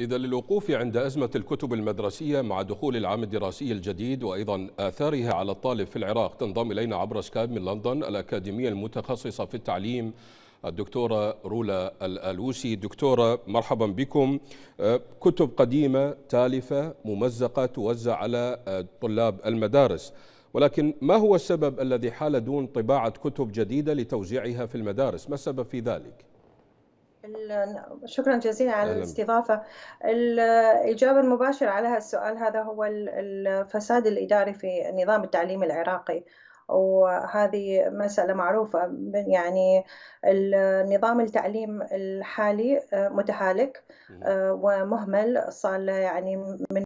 إذا للوقوف عند أزمة الكتب المدرسية مع دخول العام الدراسي الجديد وأيضا آثارها على الطالب في العراق تنضم إلينا عبر سكايب من لندن الأكاديمية المتخصصة في التعليم الدكتورة رولا الألوسي دكتورة مرحبا بكم آه، كتب قديمة تالفة ممزقة توزع على آه، طلاب المدارس ولكن ما هو السبب الذي حال دون طباعة كتب جديدة لتوزيعها في المدارس ما السبب في ذلك؟ شكرا جزيلا على الاستضافة الإجابة المباشرة على هذا السؤال هذا هو الفساد الإداري في نظام التعليم العراقي وهذه مسألة معروفة يعني النظام التعليم الحالي متهالك آه، ومهمل صار له يعني من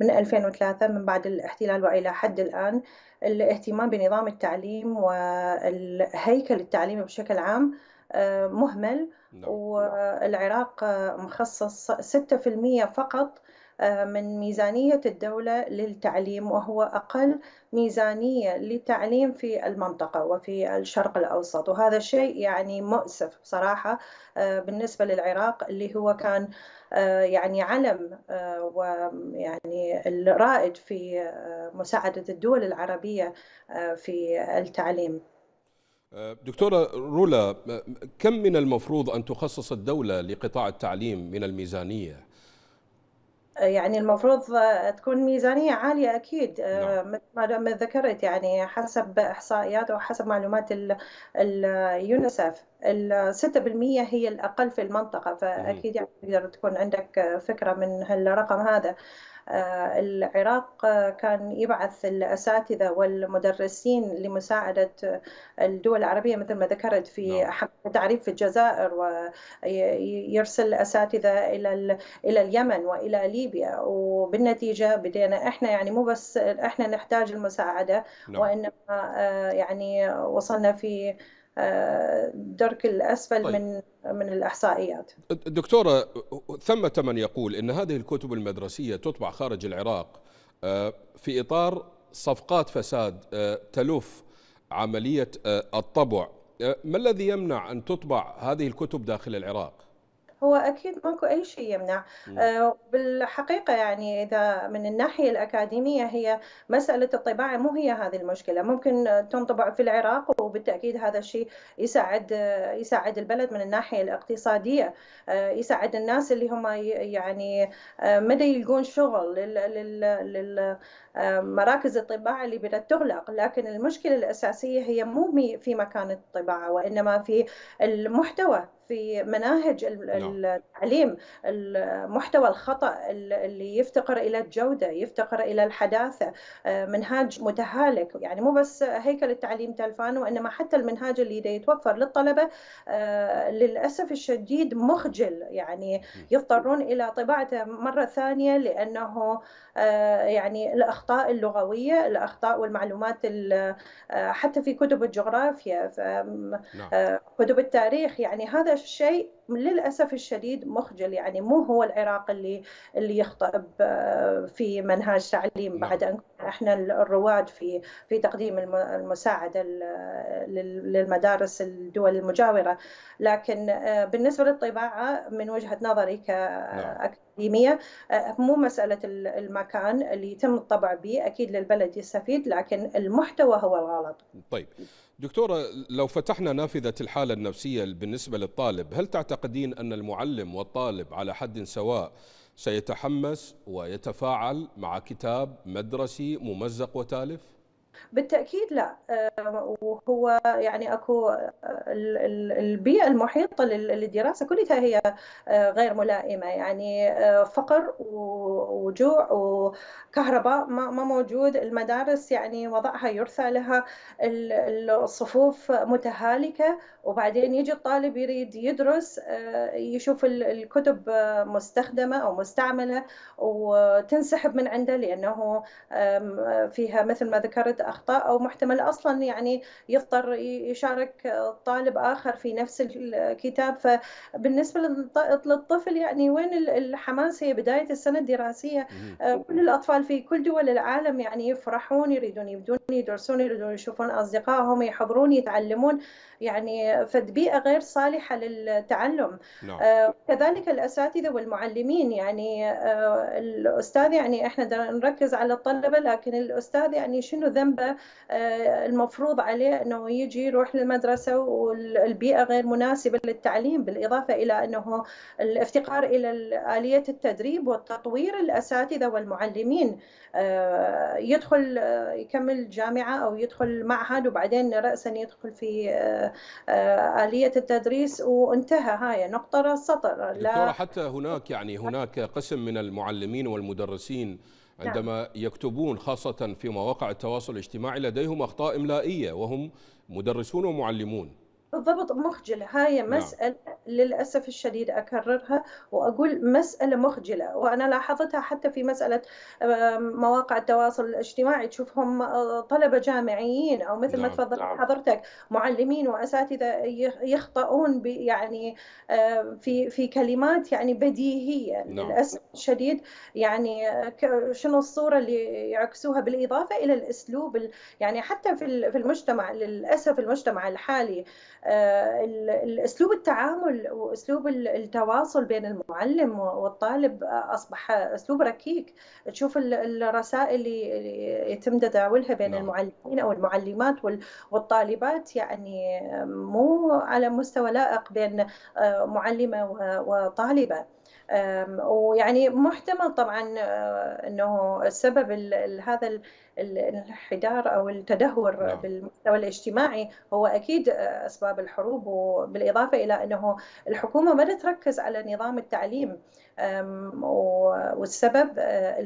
من 2003 من بعد الاحتلال وإلى حد الآن الاهتمام بنظام التعليم والهيكل التعليمي بشكل عام مهمل نعم. والعراق مخصص 6% فقط آه، من ميزانية الدولة للتعليم وهو أقل ميزانية للتعليم في المنطقة وفي الشرق الأوسط وهذا شيء يعني مؤسف بصراحة آه، بالنسبة للعراق اللي هو كان آه، يعني علم ويعني الرائد في مساعدة الدول العربية في التعليم دكتورة رولا كم من المفروض أن تخصص الدولة لقطاع التعليم من الميزانية؟ يعني المفروض تكون ميزانية عالية أكيد آه، نعم. مثل ما ذكرت يعني حسب إحصائيات وحسب معلومات اليونيسف ال 6% هي الأقل في المنطقة فأكيد يعني تقدر تكون عندك فكرة من هالرقم هذا آه، العراق آه، كان يبعث الأساتذة والمدرسين لمساعدة آه، الدول العربية مثل ما ذكرت في نعم. تعريف في الجزائر ويرسل أساتذة إلى إلى اليمن وإلى ليبيا وبالنتيجة بدينا إحنا يعني مو بس إحنا نحتاج المساعدة نعم. وإنما يعني وصلنا في الدرك آه، الاسفل طيب. من من الاحصائيات. دكتوره ثمة من يقول ان هذه الكتب المدرسيه تطبع خارج العراق آه، في اطار صفقات فساد آه، تلف عمليه الطبع، ما الذي يمنع ان تطبع هذه الكتب داخل العراق؟ هو أكيد ماكو أي شيء يمنع مم. آه، بالحقيقة يعني إذا من الناحية الأكاديمية هي مسألة الطباعة مو هي هذه المشكلة ممكن تنطبع في العراق وبالتأكيد هذا الشيء يساعد يساعد البلد من الناحية الاقتصادية آه، يساعد الناس اللي هم يعني آه، مدى يلقون شغل لل لل لل مراكز الطباعة اللي بدأت تغلق لكن المشكلة الأساسية هي مو في مكان الطباعة وإنما في المحتوى في مناهج نعم. التعليم المحتوى الخطأ اللي يفتقر إلى الجودة يفتقر إلى الحداثة آه، منهاج متهالك يعني مو بس هيكل التعليم تلفان وإنما حتى المنهاج اللي يتوفر للطلبة آه، للأسف الشديد مخجل يعني يضطرون إلى طباعته مرة ثانية لأنه آه، يعني الأخطاء الأخطاء اللغوية الأخطاء والمعلومات آه، حتى في كتب الجغرافيا نعم. آه، كتب التاريخ يعني هذا الشيء للاسف الشديد مخجل يعني مو هو العراق اللي اللي يخطئ في منهاج تعليم نعم. بعد ان احنا الرواد في في تقديم المساعده للمدارس الدول المجاوره لكن آه، بالنسبه للطباعه من وجهه نظري نعم. كاكاديميه مو مساله المكان اللي يتم الطبع به أكيد للبلد يستفيد لكن المحتوى هو الغلط طيب دكتورة لو فتحنا نافذة الحالة النفسية بالنسبة للطالب هل تعتقدين أن المعلم والطالب على حد سواء سيتحمس ويتفاعل مع كتاب مدرسي ممزق وتالف؟ بالتاكيد لا آه، وهو يعني اكو آه، البيئه المحيطه للدراسه كلها هي آه، غير ملائمه يعني فقر وجوع وكهرباء ما موجود المدارس يعني وضعها يرثى لها الصفوف متهالكه وبعدين يجي الطالب يريد يدرس يشوف الكتب مستخدمه او مستعمله وتنسحب من عنده لانه فيها مثل ما ذكرت اخطاء او محتمل اصلا يعني يضطر يشارك طالب اخر في نفس الكتاب فبالنسبه للطفل يعني وين الحماس هي بدايه السنه الدراسيه آه، كل الاطفال في كل دول العالم يعني يفرحون يريدون يبدون يدرسون يريدون يشوفون اصدقائهم يحضرون يتعلمون يعني فالبيئه غير صالحه للتعلم no. نعم. آه، كذلك الاساتذه والمعلمين يعني آه، الاستاذ يعني احنا نركز على الطلبه لكن الاستاذ يعني شنو ذنب آه، المفروض عليه انه يجي يروح للمدرسه والبيئه غير مناسبه للتعليم بالاضافه الى انه الافتقار الى اليه التدريب والتطوير الاساتذه والمعلمين آه، يدخل آه، يكمل جامعه او يدخل معهد وبعدين راسا يدخل في اليه التدريس وانتهى هاي نقطه سطر لا حتى هناك يعني هناك قسم من المعلمين والمدرسين نعم. عندما يكتبون خاصة في مواقع التواصل الاجتماعي لديهم أخطاء إملائية وهم مدرسون ومعلمون بالضبط مخجلة هاي نعم. مسألة للأسف الشديد أكررها وأقول مسألة مخجلة وأنا لاحظتها حتى في مسألة مواقع التواصل الاجتماعي تشوفهم آه، طلبة جامعيين أو مثل نعم. ما تفضل نعم. حضرتك معلمين وأساتذة يخطئون يعني آه، في في كلمات يعني بديهية نعم. للأسف الشديد يعني آه، شنو الصورة اللي يعكسوها بالإضافة إلى الأسلوب يعني حتى في المجتمع للأسف المجتمع الحالي آه، اسلوب التعامل واسلوب التواصل بين المعلم والطالب آه، اصبح اسلوب ركيك تشوف الرسائل اللي يتم تداولها بين نعم. المعلمين او المعلمات والطالبات يعني مو على مستوى لائق بين آه، معلمه وطالبه ويعني محتمل طبعا آه، انه سبب هذا الانحدار او التدهور نعم. بالمستوى الاجتماعي هو اكيد آه، اسباب الحروب وبالاضافه الى انه الحكومه ما تركز على نظام التعليم والسبب آه،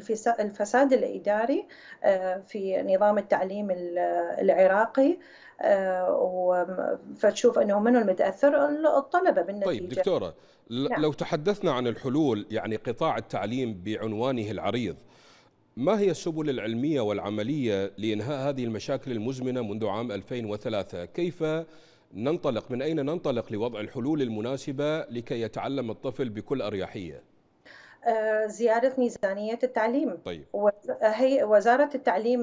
الفساد الإداري آه، في نظام التعليم العراقي آه، فتشوف انه منو المتاثر الطلبه بالنتيجه طيب دكتوره نعم. لو تحدثنا عن الحلول يعني قطاع التعليم بعنوانه العريض ما هي السبل العلميه والعمليه لانهاء هذه المشاكل المزمنه منذ عام 2003 كيف ننطلق من اين ننطلق لوضع الحلول المناسبه لكي يتعلم الطفل بكل اريحيه آه، زياده ميزانية التعليم طيب. وهي وزارة التعليم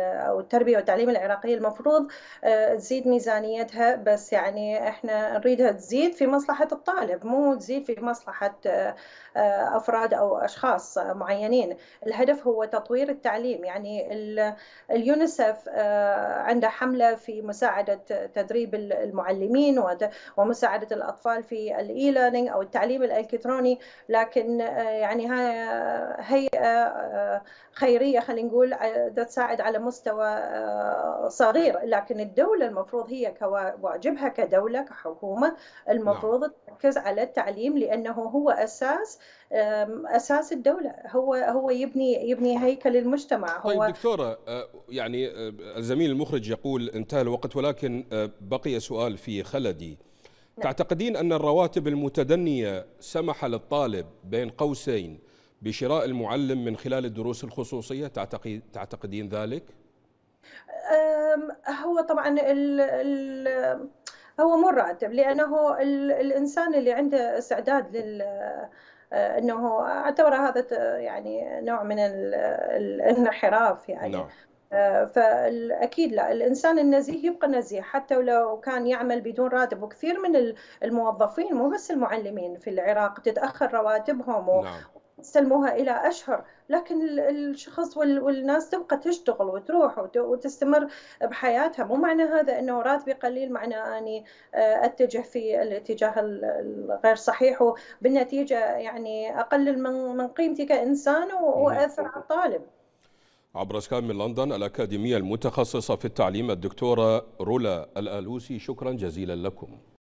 أو التربية والتعليم العراقية المفروض آه، تزيد ميزانيتها بس يعني احنا نريدها تزيد في مصلحة الطالب مو تزيد في مصلحة آه، أفراد أو أشخاص معينين الهدف هو تطوير التعليم يعني اليونيسف عنده حملة في مساعدة تدريب المعلمين ومساعدة الأطفال في الإي أو التعليم الإلكتروني لكن يعني هاي هيئه آه، خيريه خلينا نقول آه، تساعد على مستوى آه، صغير لكن الدوله المفروض هي كواجبها كدوله كحكومه المفروض نعم. تركز على التعليم لانه هو اساس اساس الدوله هو هو يبني يبني هيكل المجتمع هو طيب دكتوره يعني الزميل المخرج يقول انتهى الوقت ولكن بقي سؤال في خلدي نعم. تعتقدين أن الرواتب المتدنية سمح للطالب بين قوسين بشراء المعلم من خلال الدروس الخصوصية تعتقدين ذلك؟ هو طبعا الـ الـ هو مو الراتب لأنه الإنسان اللي عنده استعداد لل انه اعتبر هذا يعني نوع من الانحراف يعني نعم. فاكيد لا الانسان النزيه يبقى نزيه حتى ولو كان يعمل بدون راتب وكثير من الموظفين مو بس المعلمين في العراق تتاخر رواتبهم و... نعم. الى اشهر لكن الشخص والناس تبقى تشتغل وتروح وتستمر بحياتها مو معنى هذا انه راتبي قليل معنى اني آه، اتجه في الاتجاه الغير صحيح وبالنتيجه يعني اقلل من قيمتي كانسان واثر على الطالب عبر سكايب من لندن الأكاديمية المتخصصة في التعليم الدكتورة رولا الآلوسي شكرا جزيلا لكم